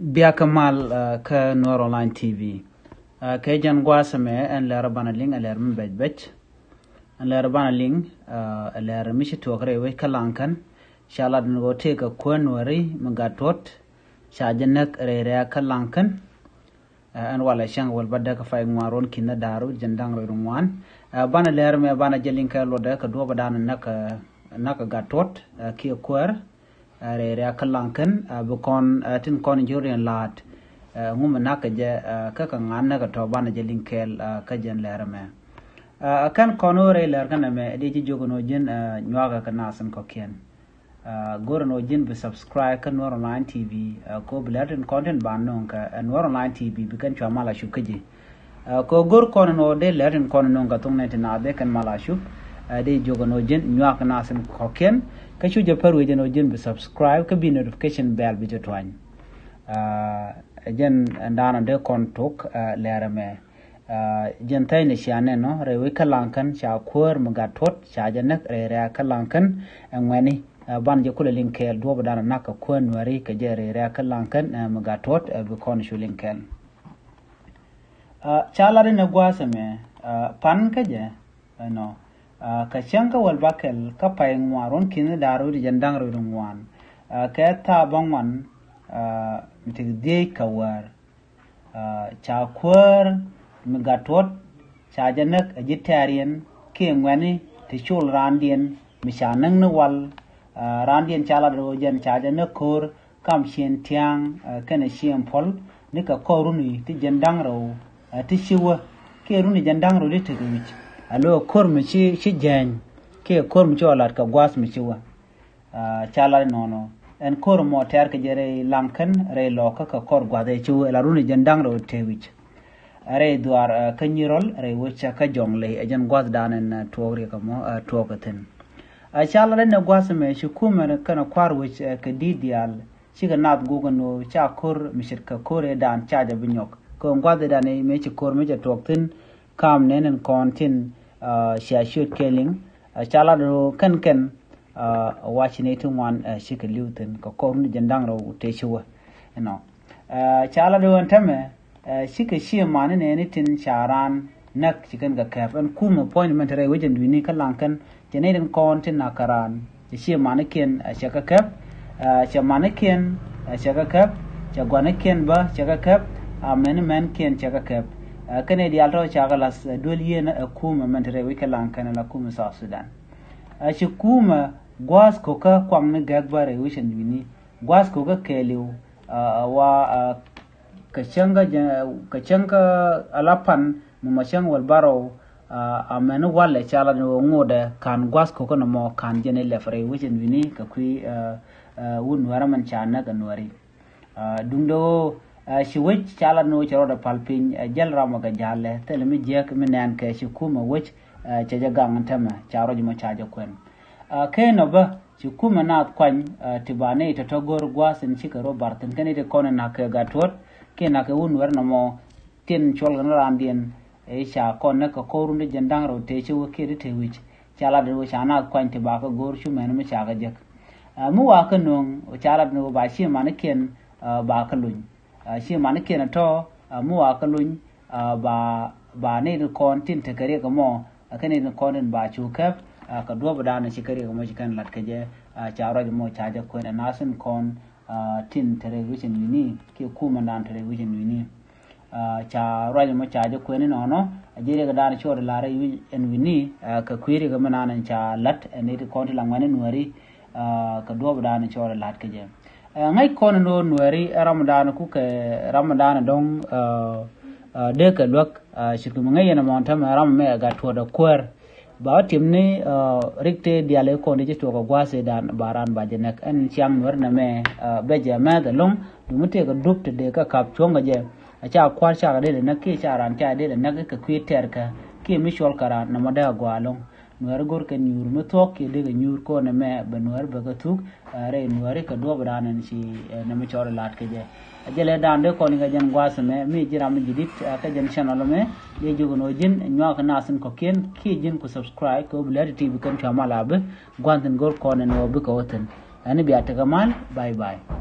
Bia Kamal uh, ka Noor Online TV. Uh, ka jan gwa same en lera bana ling en lera mbej bej. En lera bana ling uh, en lera mishi tuwakre we kalankan. Shala dan go teka kwen wari mga tot. Shajanak rerea kalankan. Uh, en wala shang wal bada ka fay ngwaron kina daru jandang ro ngwan. Uh, bana lera me bana jelin ka loda ka duwa badana naka naka gatot uh, kia kwer. rere kalankan bukon tin kon jurian lat ngum na ka je ka ka ngana ka to bana je linkel ka jen lerme kan kono re ler kana me di ji jogono jin nyaga ka nasan ko ken gorno jin be subscribe kan nor online tv ko blatin content ban non ka nor online tv bi kan chama la shukaje ko gor kono no de latin kono non ka tungne tina de kan mala shukaje ade jogo no jen nyuak nasan koken chu je paru je no jen bi subscribe ka bi notification bell bi jotwan ah, jen ndana de kontok ah, me ah, jen tay ne ne no rewe kalankan sha kwer mga tot sha janak rere kalankan eh, ngweni ban je kula linkel do dana naka kon wari ka je rere kalankan eh, mga tot eh, bi kon shu linkel re ne me pan ka je no Ah, ka shanka walbakel ka pay ngwaron kini daro di jandang ro ngwan ah, ka ta bangwan ah, mitig de kawar cha kwar migatot cha janak ajitarian ke ngwani ti chul randien mishanang na wal randien chala ro jan cha janak kor kam shen tiang kana shen pol nika koruni ti jandang ro ti shiwa ke runi jandang ro di tigwich alo kor mi chi chi jen ke kor mi cho lat ka gwas mi chi wa à, chala no no en kor mo ter ke jere lamken re lo ka ka kor gwa de chi wa la runi jen dang ro te wich re duar ka nyirol re wucha ka jongle ajan gwas danen tuogre ka mo tuogaten a chala ne gwas me shi kuma kana kwar wich ka didial shi ga nat gogo no cha kor mi shir ka kore dan cha da binyok ko ngwa de dane me chi kor me ja tuogten kam nenen kontin sha uh, shi keling chala uh, ro ken ken uh, wachine tun wan shik liutin ka kornu jandang ro te shiwa no chala ro antame shik shi mani ne ni tin charan nak chikan ga kafan kum appointment rai wajen duni kallan kan jene den kon tin na karan shi mani ken shaka kap cha mani ken shaka kap cha gwana ken ba shaka kap amen men ken shaka kap kene dial to chaga las dol yena kuma mentere wike lankana la kuma South Sudan ashi kuma gwas ko ka kwang ne gagbare wishan bini gwas ko ka kelew wa kachanga kachanga alapan mu machang wal baro a mani wale chala ne wongo da kan gwas ko kono mo kan jene lefre wishan bini ka kui wun waraman chana ka nwari dungdo Eh, shiwech chala no chero da palpin eh, jel rama ga jale tele mi jek mi nan ke shi kuma wech eh, cha ja gang tama charo jima cha ja kwen ke no ba shi kuma na kwany tibane ita togor gwasin chika ro bartin kene ita kone na ke gatot ke na ke un wer no mo tin chol gan randien e sha kone ka korun de jendang ro te chi ke de te wich chala de wo shana kwany tibaka gor shu men mi cha ga jek mu wa ka nong o chala no ba shi man ken ba ka luny shi man kena to muwa kalun ba ba ne kon tin te kare ga mo kane ne kon ba chu kap ka do ba dan shi kare ga mo shi kan lat kaje cha ro mo cha ja ko na nasin kon tin tare wicin wini ke kuma nan tare wicin wini cha ro mo cha ja ko ne no ajere ga dan shor la rai en wini ka kwiri ga manan cha lat ne kon la ngwane nuari ka do ba dan shor lat kaje Eh, ngay kono no nuwari ramadan ku ke ramadan don eh, eh, de ke lok shirku ngay yana monta ma ram me ga to da kwer ba tim ni rikte diale ko ni jito ko gwase dan baran ba jenek en chiang nuwar na me be je ma da lum mu te ga dupte de ka kap chonga je a cha kwar cha de na ke cha ran cha de na ke ke kwiter ka ke mi shol kara na ma da gwalong nuar gor ka nyur ma tok ke de nyur ko na me ba nuar ba ka tuk are nuar ka do bra nan shi na me chor lat ke je ajele dan de ko ni ga jan gwas me mi jira mi jidit ka jan channel me ye jugo no jin nyo ka nasin ko ken ki jin ku subscribe ko bulati tv kan chamala be gwanten gor ko na no be ko ten ani bi atakamal bye bye